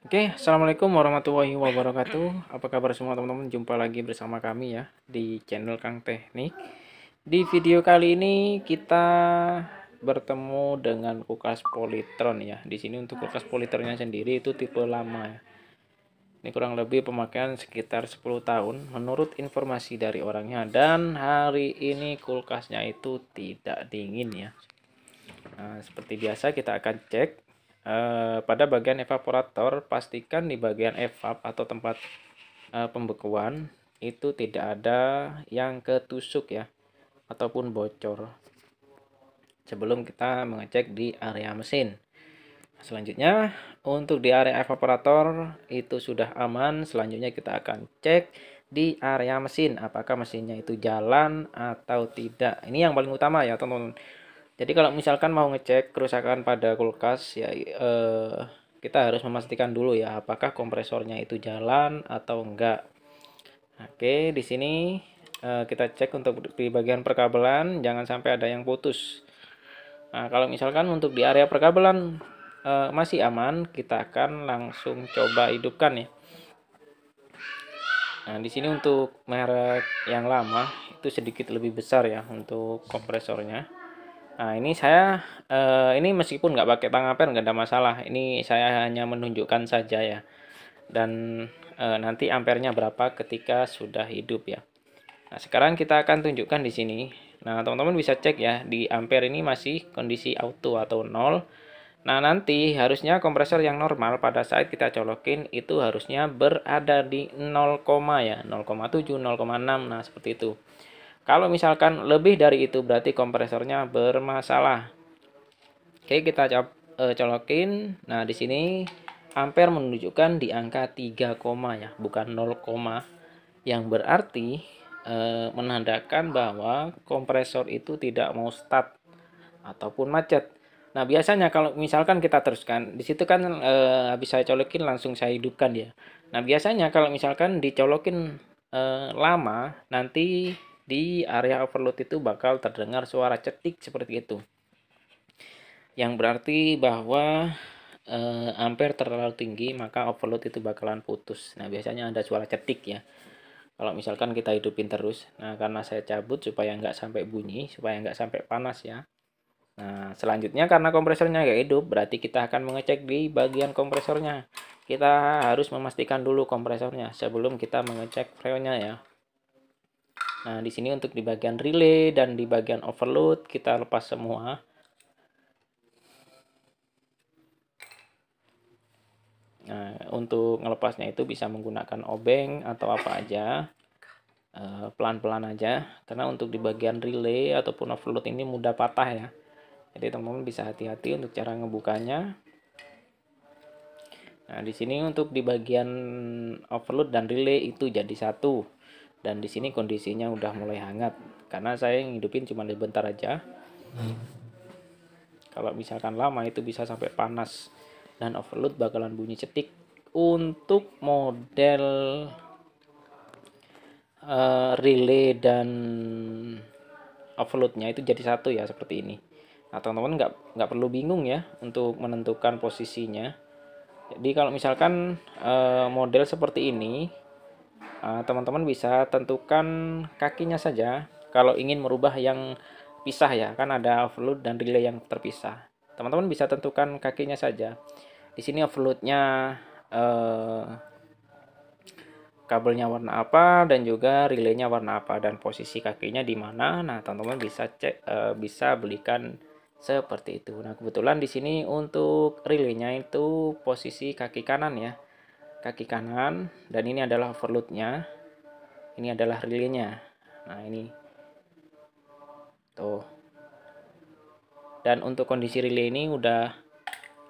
Oke, okay, assalamualaikum warahmatullahi wabarakatuh. Apa kabar semua teman-teman? Jumpa lagi bersama kami ya di channel Kang Teknik. Di video kali ini kita bertemu dengan kulkas Politron ya. Di sini untuk kulkas Polytronnya sendiri itu tipe lama. Ya. Ini kurang lebih pemakaian sekitar 10 tahun menurut informasi dari orangnya dan hari ini kulkasnya itu tidak dingin ya. Nah, seperti biasa kita akan cek Eh, pada bagian evaporator, pastikan di bagian evap atau tempat e, pembekuan itu tidak ada yang ketusuk ya ataupun bocor sebelum kita mengecek di area mesin. Selanjutnya untuk di area evaporator itu sudah aman. Selanjutnya kita akan cek di area mesin apakah mesinnya itu jalan atau tidak. Ini yang paling utama ya teman-teman jadi kalau misalkan mau ngecek kerusakan pada kulkas ya eh, kita harus memastikan dulu ya apakah kompresornya itu jalan atau enggak. Oke, di sini eh, kita cek untuk di bagian perkabelan jangan sampai ada yang putus. Nah, kalau misalkan untuk di area perkabelan eh, masih aman, kita akan langsung coba hidupkan ya. Nah, di sini untuk merek yang lama itu sedikit lebih besar ya untuk kompresornya. Nah, ini saya eh, ini meskipun nggak pakai pen nggak ada masalah. Ini saya hanya menunjukkan saja ya. Dan eh, nanti ampernya berapa ketika sudah hidup ya. Nah, sekarang kita akan tunjukkan di sini. Nah, teman-teman bisa cek ya di ampere ini masih kondisi auto atau nol. Nah, nanti harusnya kompresor yang normal pada saat kita colokin itu harusnya berada di 0, ya, 0,7, 0,6. Nah, seperti itu. Kalau misalkan lebih dari itu berarti kompresornya bermasalah. Oke, kita eh, colokin. Nah, di sini ampere menunjukkan di angka 3, ya, bukan 0, yang berarti e, menandakan bahwa kompresor itu tidak mau start ataupun macet. Nah, biasanya kalau misalkan kita teruskan, di situ kan e, habis saya colokin langsung saya hidupkan ya. Nah, biasanya kalau misalkan dicolokin e, lama nanti di area overload itu bakal terdengar suara cetik seperti itu. Yang berarti bahwa e, eh, ampere terlalu tinggi maka overload itu bakalan putus. Nah, biasanya ada suara cetik ya. Kalau misalkan kita hidupin terus, nah karena saya cabut supaya nggak sampai bunyi, supaya nggak sampai panas ya. Nah, selanjutnya karena kompresornya nggak hidup, berarti kita akan mengecek di bagian kompresornya. Kita harus memastikan dulu kompresornya sebelum kita mengecek freonnya ya. Nah, di sini untuk di bagian relay dan di bagian overload kita lepas semua. Nah, untuk ngelepasnya itu bisa menggunakan obeng atau apa aja. Eh, pelan-pelan aja. Karena untuk di bagian relay ataupun overload ini mudah patah ya. Jadi teman-teman bisa hati-hati untuk cara ngebukanya. Nah, di sini untuk di bagian overload dan relay itu jadi satu dan di sini kondisinya udah mulai hangat karena saya ngidupin cuma sebentar aja kalau misalkan lama itu bisa sampai panas dan overload bakalan bunyi cetik untuk model uh, relay dan overloadnya itu jadi satu ya seperti ini nah teman-teman nggak -teman nggak perlu bingung ya untuk menentukan posisinya jadi kalau misalkan uh, model seperti ini Eh, teman-teman bisa tentukan kakinya saja kalau ingin merubah yang pisah ya kan ada overload dan relay yang terpisah teman-teman bisa tentukan kakinya saja di sini overloadnya eh, kabelnya warna apa dan juga relaynya warna apa dan posisi kakinya di mana nah teman-teman bisa cek eh, bisa belikan seperti itu nah kebetulan di sini untuk relaynya itu posisi kaki kanan ya kaki kanan dan ini adalah overloadnya ini adalah relaynya nah ini tuh dan untuk kondisi relay ini udah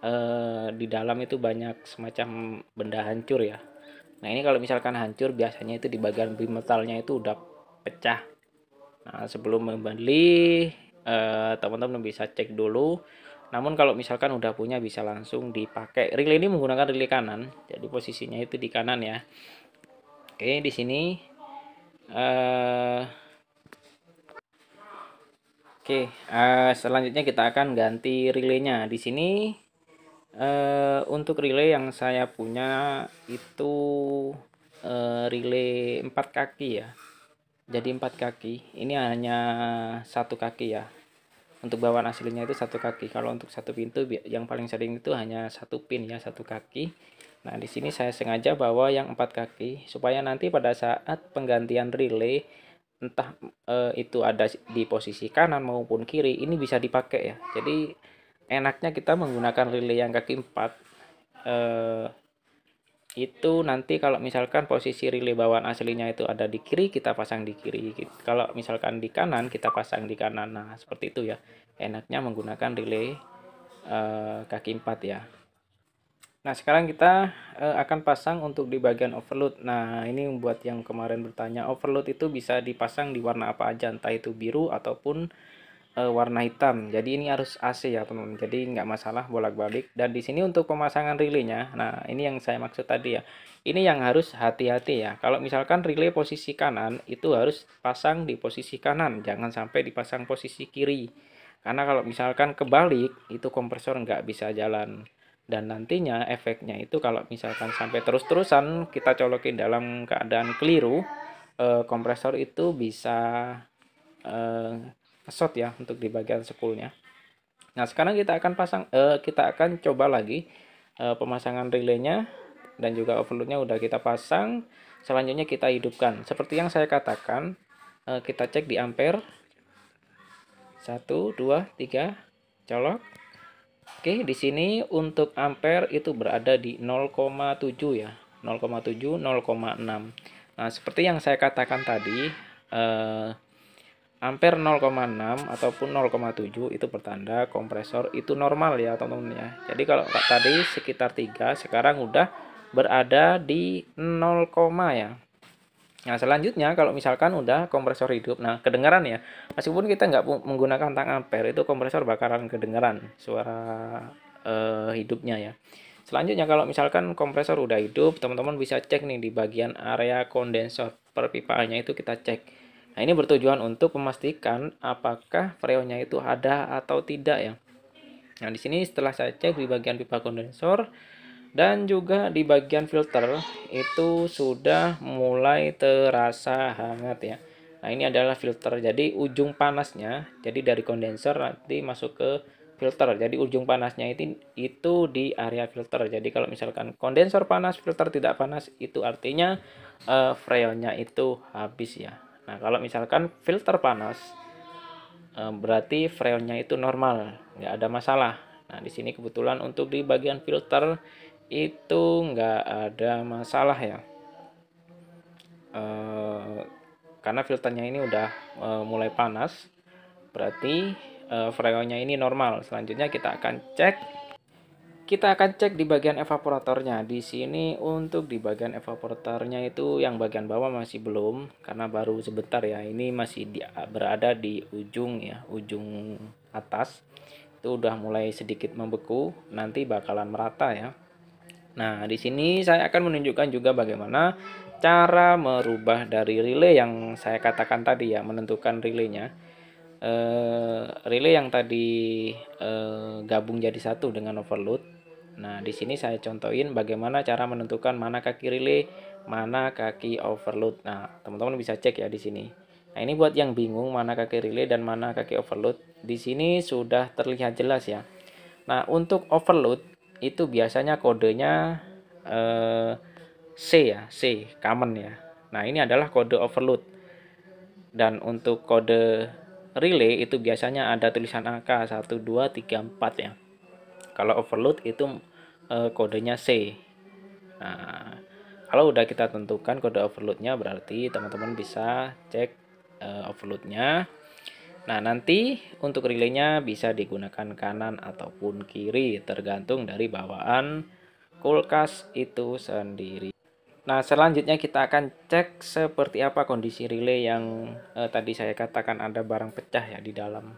eh, di dalam itu banyak semacam benda hancur ya nah ini kalau misalkan hancur biasanya itu di bagian bimetalnya itu udah pecah nah sebelum membeli eh, teman-teman eh, bisa cek dulu namun kalau misalkan udah punya bisa langsung dipakai. Relay ini menggunakan relay kanan, jadi posisinya itu di kanan ya. Oke, di sini uh, Oke, uh, selanjutnya kita akan ganti relaynya. Di sini uh, untuk relay yang saya punya itu uh, relay 4 kaki ya. Jadi 4 kaki. Ini hanya satu kaki ya untuk bawaan aslinya itu satu kaki kalau untuk satu pintu yang paling sering itu hanya satu pin ya satu kaki nah di sini saya sengaja bawa yang empat kaki supaya nanti pada saat penggantian relay entah e, itu ada di posisi kanan maupun kiri ini bisa dipakai ya jadi enaknya kita menggunakan relay yang kaki empat e, itu nanti kalau misalkan posisi relay bawaan aslinya itu ada di kiri kita pasang di kiri kalau misalkan di kanan kita pasang di kanan nah seperti itu ya enaknya menggunakan relay eh, kaki empat ya nah sekarang kita eh, akan pasang untuk di bagian overload nah ini buat yang kemarin bertanya overload itu bisa dipasang di warna apa aja entah itu biru ataupun uh, warna hitam jadi ini harus AC ya teman-teman jadi nggak masalah bolak-balik dan di sini untuk pemasangan relaynya nah ini yang saya maksud tadi ya ini yang harus hati-hati ya kalau misalkan relay posisi kanan itu harus pasang di posisi kanan jangan sampai dipasang posisi kiri karena kalau misalkan kebalik itu kompresor nggak bisa jalan dan nantinya efeknya itu kalau misalkan sampai terus-terusan kita colokin dalam keadaan keliru eh, kompresor itu bisa eh, shot ya untuk di bagian spoolnya nah sekarang kita akan pasang uh, kita akan coba lagi uh, pemasangan relaynya dan juga overloadnya udah kita pasang selanjutnya kita hidupkan seperti yang saya katakan uh, kita cek di ampere Satu, dua, tiga, colok Oke, di sini untuk ampere itu berada di 0,7 ya. 0,7, 0,6. Nah, seperti yang saya katakan tadi, eh, Ampere 0,6 ataupun 0,7 itu pertanda kompresor itu normal ya teman-teman ya. Jadi kalau tadi sekitar 3 sekarang udah berada di 0, ya. Nah selanjutnya kalau misalkan udah kompresor hidup, nah kedengaran ya. Meskipun kita nggak menggunakan tang ampere itu kompresor bakaran kedengaran suara uh, hidupnya ya. Selanjutnya kalau misalkan kompresor udah hidup, teman-teman bisa cek nih di bagian area kondensor perpipaannya itu kita cek Nah, ini bertujuan untuk memastikan apakah freonnya itu ada atau tidak ya. Nah, di sini setelah saya cek di bagian pipa kondensor dan juga di bagian filter itu sudah mulai terasa hangat ya. Nah, ini adalah filter. Jadi ujung panasnya jadi dari kondensor nanti masuk ke filter. Jadi ujung panasnya itu itu di area filter. Jadi kalau misalkan kondensor panas, filter tidak panas, itu artinya uh, freonnya itu habis ya. Nah, kalau misalkan filter panas eh, berarti freonnya itu normal, nggak ada masalah. Nah, di sini kebetulan untuk di bagian filter itu nggak ada masalah ya. Eh, karena filternya ini udah eh, mulai panas, berarti freonnya ini normal. Selanjutnya kita akan cek kita akan cek di bagian evaporatornya. Di sini untuk di bagian evaporatornya itu yang bagian bawah masih belum karena baru sebentar ya. Ini masih di, berada di ujung ya, ujung atas. Itu udah mulai sedikit membeku, nanti bakalan merata ya. Nah, di sini saya akan menunjukkan juga bagaimana cara merubah dari relay yang saya katakan tadi ya, menentukan relaynya. Uh, relay yang tadi uh, gabung jadi satu dengan overload Nah, di sini saya contohin bagaimana cara menentukan mana kaki relay, mana kaki overload. Nah, teman-teman bisa cek ya di sini. Nah, ini buat yang bingung mana kaki relay dan mana kaki overload. Di sini sudah terlihat jelas ya. Nah, untuk overload itu biasanya kodenya eh, C ya, C, common ya. Nah, ini adalah kode overload. Dan untuk kode relay itu biasanya ada tulisan angka 1 2 3 4 ya. Kalau overload itu Eh, kodenya C. Nah, kalau udah kita tentukan kode overloadnya berarti teman-teman bisa cek e, overloadnya. Nah, nanti untuk relaynya bisa digunakan kanan ataupun kiri tergantung dari bawaan kulkas itu sendiri. Nah, selanjutnya kita akan cek seperti apa kondisi relay yang eh, tadi saya katakan ada barang pecah ya di dalam.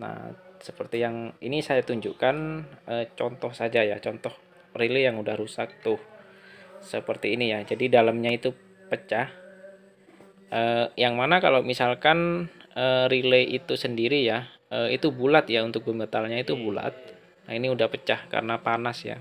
Nah, seperti yang ini saya tunjukkan e, contoh saja ya contoh relay yang udah rusak tuh seperti ini ya jadi dalamnya itu pecah e, yang mana kalau misalkan e, relay itu sendiri ya e, itu bulat ya untuk metalnya itu hmm. bulat nah ini udah pecah karena panas ya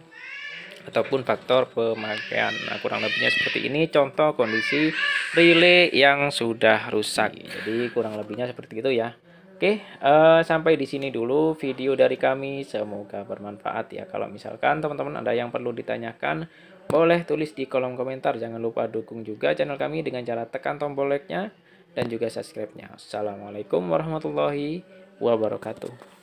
ataupun faktor pemakaian. Nah, kurang lebihnya seperti ini contoh kondisi relay yang sudah rusak. Iya. Jadi kurang lebihnya seperti itu ya. Oke, uh, sampai di sini dulu video dari kami. Semoga bermanfaat ya. Kalau misalkan teman-teman ada yang perlu ditanyakan, boleh tulis di kolom komentar. Jangan lupa dukung juga channel kami dengan cara tekan tombol like-nya dan juga subscribe-nya. Assalamualaikum warahmatullahi wabarakatuh.